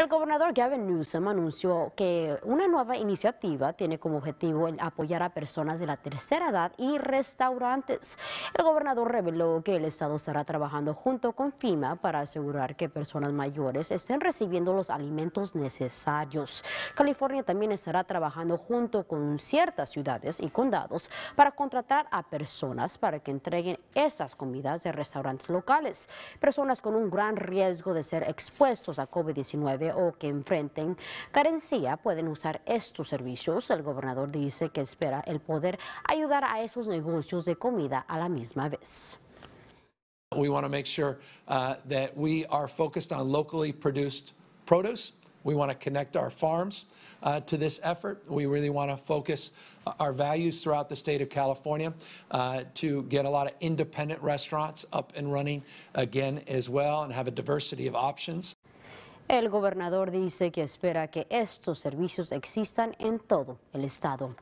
El gobernador Gavin Newsom anunció que una nueva iniciativa tiene como objetivo apoyar a personas de la tercera edad y restaurantes. El gobernador reveló que el Estado estará trabajando junto con FIMA para asegurar que personas mayores estén recibiendo los alimentos necesarios. California también estará trabajando junto con ciertas ciudades y condados para contratar a personas para que entreguen esas comidas de restaurantes locales. Personas con un gran riesgo de ser expuestos a COVID-19 o que enfrenten carencia pueden usar estos servicios. El gobernador dice que espera el poder ayudar a esos negocios de comida a la misma vez. We want to make sure uh, that we are focused on locally produced produce. We want to connect our farms uh, to this effort. We really want to focus our values throughout the state of California uh, to get a lot of independent restaurants up and running again as well and have a diversity of options. El gobernador dice que espera que estos servicios existan en todo el estado.